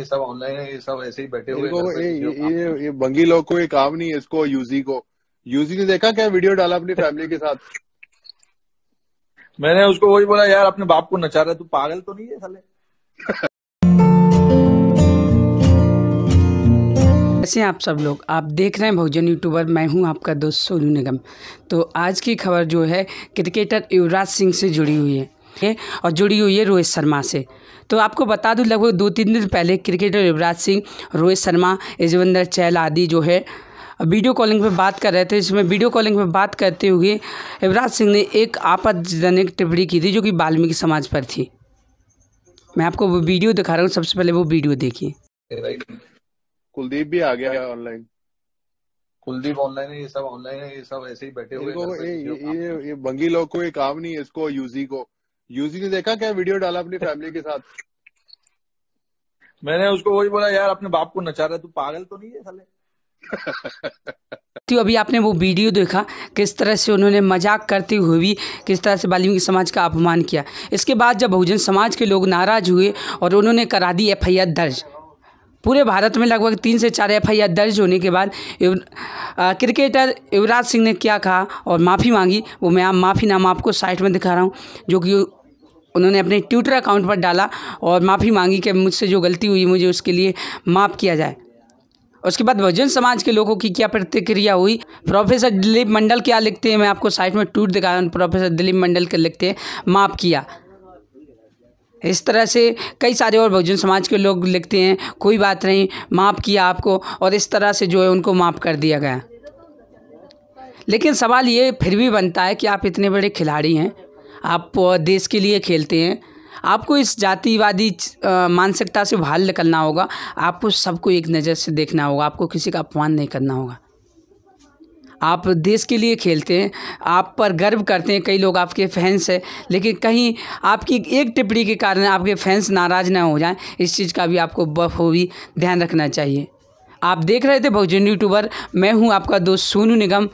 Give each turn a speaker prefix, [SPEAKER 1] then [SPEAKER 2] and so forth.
[SPEAKER 1] ये सब ऑनलाइन है ये सब ऐसे ही बैठे हुए ये, ये, ये बंगी लोग को ये काम नहीं है इसको यूजी को यूजी ने देखा क्या वीडियो डाला अपनी फैमिली के साथ मैंने उसको वही बोला यार अपने बाप को नचा रहा तू पागल तो नहीं है साले कैसे आप सब लोग आप देख रहे हैं बहुजन यूट्यूबर मैं हूं आपका दोस्त सोनू निगम तो आज की खबर जो है क्रिकेटर युवराज सिंह से जुड़ी हुई है है और जुड़ी हुई है रोहित शर्मा से तो आपको बता दूं लगभग दो तीन दिन पहले क्रिकेटर युवराज सिंह रोहित शर्मा यजवेंद्र चहल आदि जो है वीडियो कॉलिंग पे बात कर रहे थे इसमें वीडियो कॉलिंग पे बात करते हुए युवराज सिंह ने एक आपत्तिजनक टिप्पणी की थी जो कि वाल्मीकि समाज पर थी मैं आपको वो वीडियो दिखा रहा हूँ सबसे पहले वो वीडियो देखिए कुलदीप भी आ गया ऑनलाइन कुलदीप ऑनलाइन है ये सब ऑनलाइन है ये सब ऐसे ही बैठे हुए ये ये, ये, ये बंगी लोग को ये काम नहीं है इसको यूजी को यूजी ने देखा क्या वीडियो डाला अपनी फैमिली के साथ मैंने उसको वही बोला यार अपने बाप को नचा रहा तू पागल तो नहीं है साले तो अभी आपने वो वीडियो देखा किस तरह से उन्होंने मजाक करते हुए भी किस तरह से वाल्मीकि समाज का अपमान किया इसके बाद जब बहुजन समाज के लोग नाराज हुए और उन्होंने करा दी एफ दर्ज पूरे भारत में लगभग तीन से चार एफ दर्ज होने के बाद क्रिकेटर युवराज सिंह ने क्या कहा और माफ़ी मांगी वो मैं आप नाम आपको साइट में दिखा रहा हूँ जो कि उन्होंने अपने ट्विटर अकाउंट पर डाला और माफ़ी मांगी कि मुझसे जो गलती हुई मुझे उसके लिए माफ़ किया जाए उसके बाद बहुजन समाज के लोगों की क्या प्रतिक्रिया हुई प्रोफेसर दिलीप मंडल क्या लिखते हैं मैं आपको साइट में टूट दिखाया प्रोफेसर दिलीप मंडल के लिखते हैं माफ़ किया इस तरह से कई सारे और बहुजन समाज के लोग लिखते हैं कोई बात नहीं माफ़ किया आपको और इस तरह से जो है उनको माफ़ कर दिया गया लेकिन सवाल ये फिर भी बनता है कि आप इतने बड़े खिलाड़ी हैं आप देश के लिए खेलते हैं आपको इस जातिवादी मानसिकता से बाहर निकलना होगा आपको सबको एक नज़र से देखना होगा आपको किसी का अपमान नहीं करना होगा आप देश के लिए खेलते हैं आप पर गर्व करते हैं कई लोग आपके फैंस हैं लेकिन कहीं आपकी एक टिप्पणी के कारण आपके फैंस नाराज़ ना हो जाएं इस चीज़ का भी आपको बखूबी ध्यान रखना चाहिए आप देख रहे थे बहुजन यूट्यूबर मैं हूँ आपका दोस्त सोनू निगम